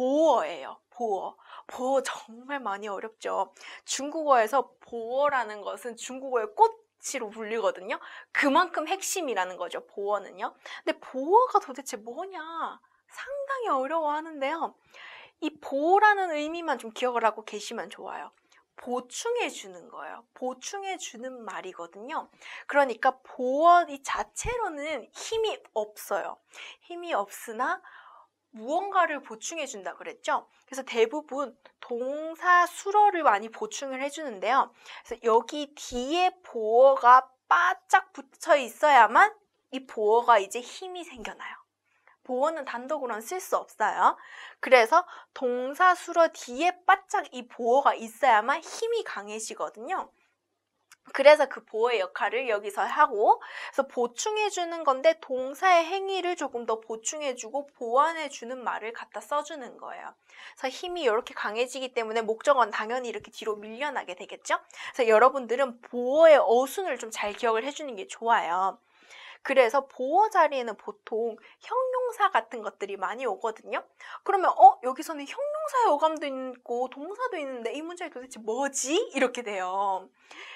보어예요. 보어. 보어 정말 많이 어렵죠. 중국어에서 보어라는 것은 중국어의 꽃으로 불리거든요. 그만큼 핵심이라는 거죠. 보어는요. 근데 보어가 도대체 뭐냐? 상당히 어려워하는데요. 이 보라는 어 의미만 좀 기억을 하고 계시면 좋아요. 보충해 주는 거예요. 보충해 주는 말이거든요. 그러니까 보어 이 자체로는 힘이 없어요. 힘이 없으나 무언가를 보충해 준다 그랬죠. 그래서 대부분 동사 수어를 많이 보충을 해 주는데요. 그래서 여기 뒤에 보어가 바짝 붙어 있어야만 이 보어가 이제 힘이 생겨나요. 보어는 단독으로는 쓸 수 없어요. 그래서 동사 수어 뒤에 바짝 이 보어가 있어야만 힘이 강해지거든요. 그래서 그 보호의 역할을 여기서 하고 그래서 보충해 주는 건데 동사의 행위를 조금 더 보충해 주고 보완해 주는 말을 갖다 써주는 거예요. 그래서 힘이 이렇게 강해지기 때문에 목적은 당연히 이렇게 뒤로 밀려나게 되겠죠. 그래서 여러분들은 보호의 어순을 좀 잘 기억을 해주는 게 좋아요. 그래서 보호 자리에는 보통 형용사 같은 것들이 많이 오거든요. 그러면 어 여기서는 형용 형용사의 어감도 있고 동사도 있는데 이 문장이 도대체 뭐지? 이렇게 돼요.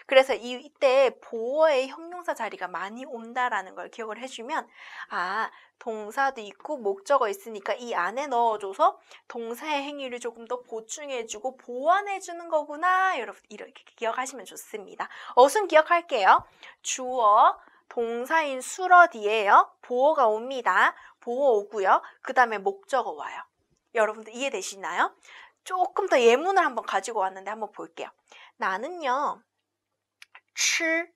그래서 이, 때 보어의 형용사 자리가 많이 온다라는 걸 기억을 해주면 아 동사도 있고 목적어 있으니까 이 안에 넣어줘서 동사의 행위를 조금 더 보충해주고 보완해주는 거구나 여러분 이렇게 기억하시면 좋습니다. 어순 기억할게요. 주어 동사인 수러 뒤에요. 보어가 옵니다. 보어 오고요. 그 다음에 목적어 와요. 여러분들 이해되시나요? 조금 더 예문을 한번 가지고 왔는데 한번 볼게요. 나는요, 吃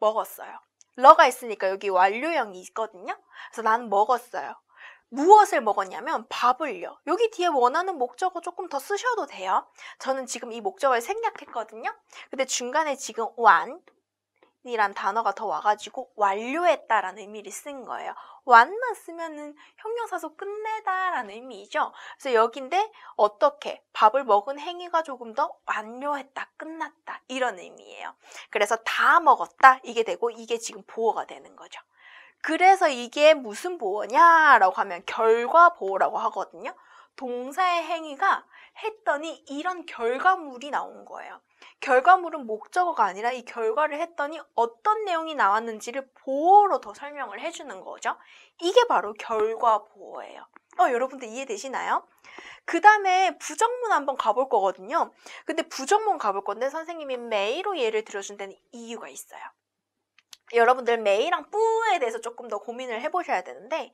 먹었어요. 러가 있으니까 여기 완료형이 있거든요. 그래서 나는 먹었어요. 무엇을 먹었냐면 밥을요. 여기 뒤에 원하는 목적어 조금 더 쓰셔도 돼요. 저는 지금 이목적을 생략했거든요. 근데 중간에 지금 완, 이란 단어가 더 와가지고 완료했다라는 의미를 쓴 거예요. 완만 쓰면은 형용사소 끝내다라는 의미이죠. 그래서 여기인데 어떻게 밥을 먹은 행위가 조금 더 완료했다, 끝났다 이런 의미예요. 그래서 다 먹었다 이게 되고 이게 지금 보호가 되는 거죠. 그래서 이게 무슨 보호냐라고 하면 결과 보호라고 하거든요. 동사의 행위가 했더니 이런 결과물이 나온 거예요. 결과물은 목적어가 아니라 이 결과를 했더니 어떤 내용이 나왔는지를 보어로더 설명을 해주는 거죠. 이게 바로 결과 보어예요 어, 여러분들 이해되시나요? 그 다음에 부정문 한번 가볼 거거든요. 근데 부정문 가볼 건데 선생님이 메이로 예를 들어준 데는 이유가 있어요. 여러분들 메이랑 뿌에 대해서 조금 더 고민을 해보셔야 되는데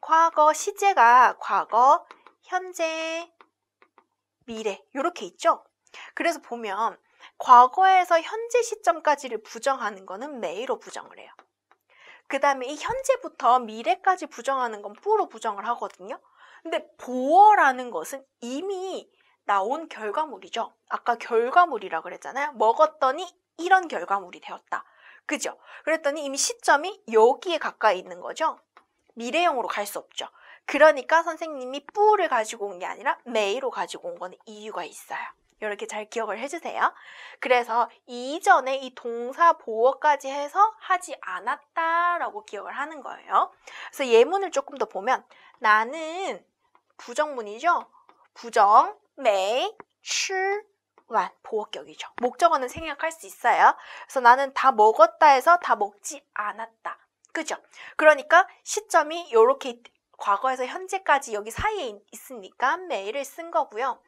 과거 시제가 과거, 현재, 미래 이렇게 있죠. 그래서 보면 과거에서 현재 시점까지를 부정하는 거는 매이로 부정을 해요. 그 다음에 이 현재부터 미래까지 부정하는 건 뿌로 부정을 하거든요. 근데 보어라는 것은 이미 나온 결과물이죠. 아까 결과물이라 고 그랬잖아요. 먹었더니 이런 결과물이 되었다. 그죠? 그랬더니 이미 시점이 여기에 가까이 있는 거죠. 미래형으로 갈 수 없죠. 그러니까 선생님이 뿌를 가지고 온 게 아니라 메이로 가지고 온 거는 이유가 있어요. 이렇게 잘 기억을 해주세요. 그래서 이전에 이 동사 보어까지 해서 하지 않았다라고 기억을 하는 거예요. 그래서 예문을 조금 더 보면 나는 부정문이죠. 부정, 매, 출, 완, 보어격이죠. 목적어는 생략할 수 있어요. 그래서 나는 다 먹었다 해서 다 먹지 않았다. 그죠? 그러니까 시점이 이렇게 과거에서 현재까지 여기 사이에 있으니까 매일을 쓴 거고요.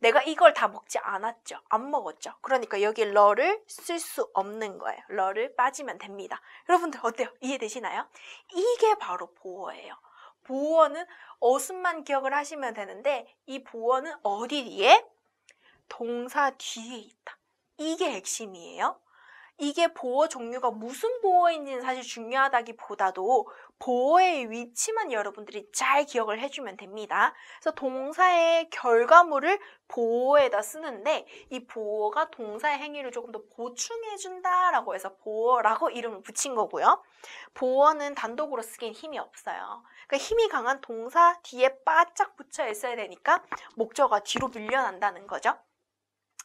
내가 이걸 다 먹지 않았죠. 안 먹었죠. 그러니까 여기 러를 쓸 수 없는 거예요. 러를 빠지면 됩니다. 여러분들 어때요? 이해되시나요? 이게 바로 보어예요. 보어는 어순만 기억을 하시면 되는데 이 보어는 어디 뒤에? 동사 뒤에 있다. 이게 핵심이에요. 이게 보어 종류가 무슨 보어인지는 사실 중요하다기보다도 보어의 위치만 여러분들이 잘 기억을 해주면 됩니다. 그래서 동사의 결과물을 보어에다 쓰는데 이 보어가 동사의 행위를 조금 더 보충해준다라고 해서 보어라고 이름을 붙인 거고요. 보어는 단독으로 쓰기엔 힘이 없어요. 그러니까 힘이 강한 동사 뒤에 바짝 붙여 있어야 되니까 목적어 가 뒤로 밀려난다는 거죠.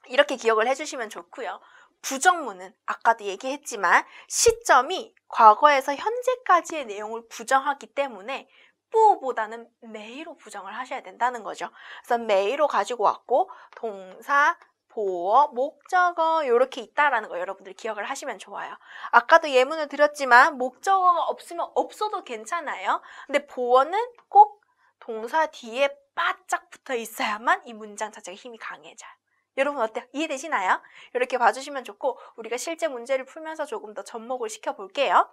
이렇게 기억을 해주시면 좋고요. 부정문은 아까도 얘기했지만 시점이 과거에서 현재까지의 내용을 부정하기 때문에 뿌보다는 메이로 부정을 하셔야 된다는 거죠. 그래서 메이로 가지고 왔고 동사, 보어, 목적어 이렇게 있다라는 거 여러분들 이 기억을 하시면 좋아요. 아까도 예문을 드렸지만 목적어가 없으면 없어도 괜찮아요. 근데 보어는 꼭 동사 뒤에 바짝 붙어 있어야만 이 문장 자체가 힘이 강해져요. 여러분 어때요? 이해되시나요? 이렇게 봐주시면 좋고 우리가 실제 문제를 풀면서 조금 더 접목을 시켜볼게요.